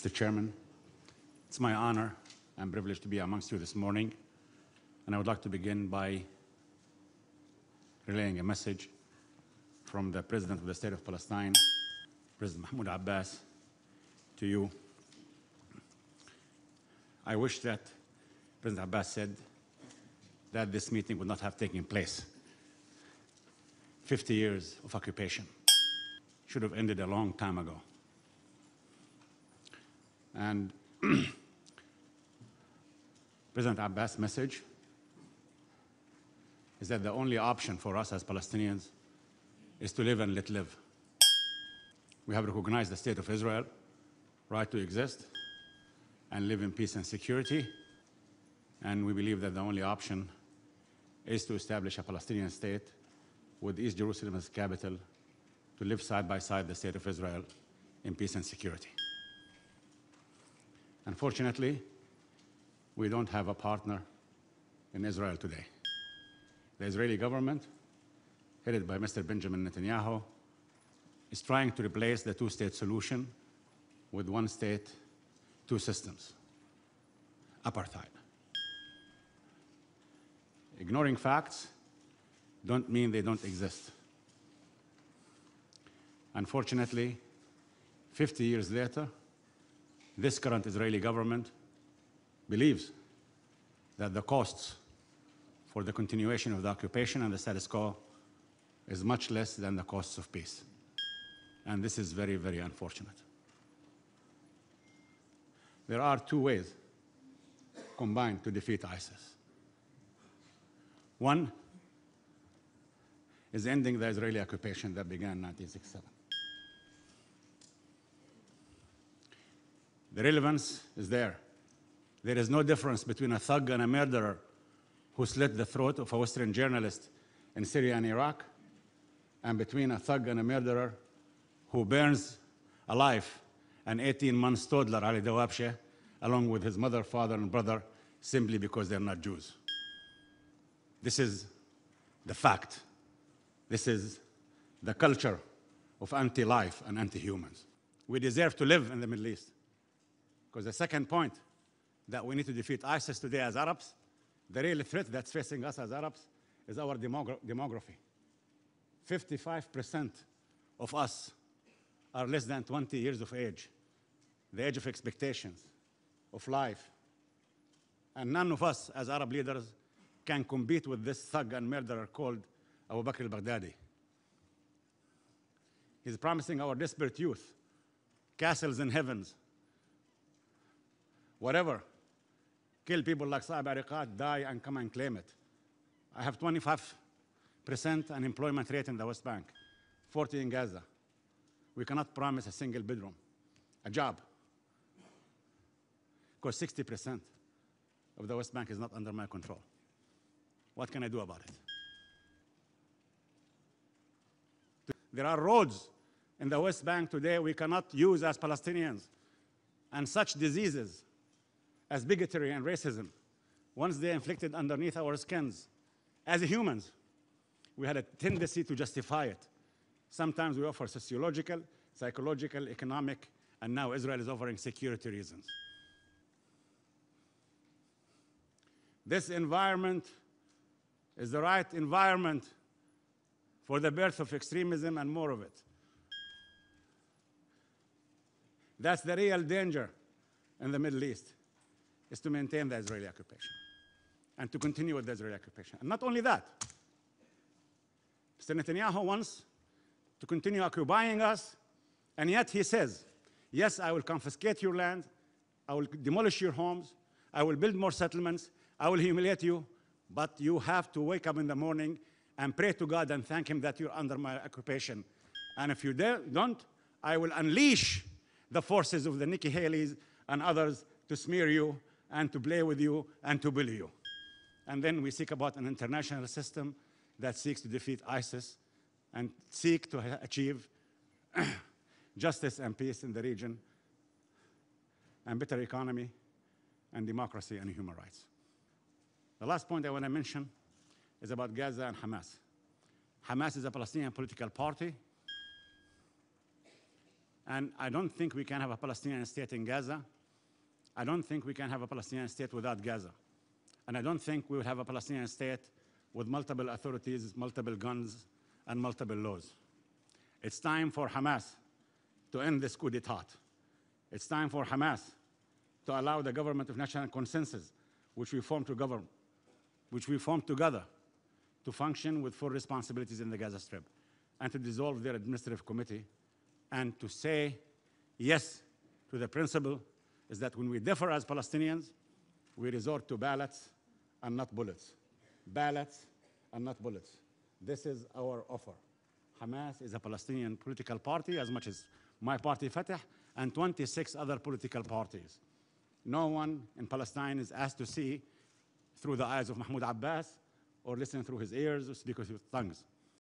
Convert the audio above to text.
Mr. Chairman. It's my honor and privilege to be amongst you this morning, and I would like to begin by relaying a message from the President of the State of Palestine, President Mahmoud Abbas, to you. I wish that President Abbas said that this meeting would not have taken place. 50 years of occupation should have ended a long time ago and present our best message is that the only option for us as Palestinians is to live and let live. We have recognized the state of Israel, right to exist and live in peace and security. And we believe that the only option is to establish a Palestinian state with East Jerusalem as capital to live side by side the state of Israel in peace and security. Unfortunately, we don't have a partner in Israel today. The Israeli government, headed by Mr. Benjamin Netanyahu, is trying to replace the two-state solution with one state, two systems, apartheid. Ignoring facts don't mean they don't exist. Unfortunately, 50 years later, this current Israeli government believes that the costs for the continuation of the occupation and the status quo is much less than the costs of peace. And this is very, very unfortunate. There are two ways combined to defeat ISIS. One is ending the Israeli occupation that began in 1967. The relevance is there. There is no difference between a thug and a murderer who slit the throat of a Western journalist in Syria and Iraq, and between a thug and a murderer who burns alive an 18-month toddler, Ali Dawabshe, along with his mother, father, and brother, simply because they're not Jews. This is the fact. This is the culture of anti-life and anti-humans. We deserve to live in the Middle East. Because the second point that we need to defeat ISIS today as Arabs, the real threat that's facing us as Arabs is our demogra demography. 55% of us are less than 20 years of age, the age of expectations, of life. And none of us as Arab leaders can compete with this thug and murderer called Abu Bakr al-Baghdadi. He's promising our desperate youth castles in heavens whatever. Kill people like Saab Ariqat, die and come and claim it. I have 25% unemployment rate in the West Bank, 40 in Gaza. We cannot promise a single bedroom, a job. Because 60% of the West Bank is not under my control. What can I do about it? There are roads in the West Bank today we cannot use as Palestinians and such diseases as bigotry and racism once they inflicted underneath our skins. As humans, we had a tendency to justify it. Sometimes we offer sociological, psychological, economic, and now Israel is offering security reasons. This environment is the right environment for the birth of extremism and more of it. That's the real danger in the Middle East is to maintain the Israeli occupation and to continue with the Israeli occupation. And not only that, Mr. Netanyahu wants to continue occupying us, and yet he says, yes, I will confiscate your land, I will demolish your homes, I will build more settlements, I will humiliate you, but you have to wake up in the morning and pray to God and thank him that you're under my occupation. And if you don't, I will unleash the forces of the Nikki Haley's and others to smear you and to play with you and to bully you. And then we seek about an international system that seeks to defeat ISIS and seek to achieve justice and peace in the region and better economy and democracy and human rights. The last point I want to mention is about Gaza and Hamas. Hamas is a Palestinian political party. And I don't think we can have a Palestinian state in Gaza I don't think we can have a Palestinian state without Gaza. And I don't think we will have a Palestinian state with multiple authorities, multiple guns, and multiple laws. It's time for Hamas to end this coup d'etat. It's time for Hamas to allow the government of national consensus, which we formed to govern, which we formed together, to function with full responsibilities in the Gaza Strip, and to dissolve their administrative committee, and to say yes to the principle is that when we differ as Palestinians, we resort to ballots and not bullets. Ballots and not bullets. This is our offer. Hamas is a Palestinian political party as much as my party Fatah and 26 other political parties. No one in Palestine is asked to see through the eyes of Mahmoud Abbas or listen through his ears or speak with his tongues.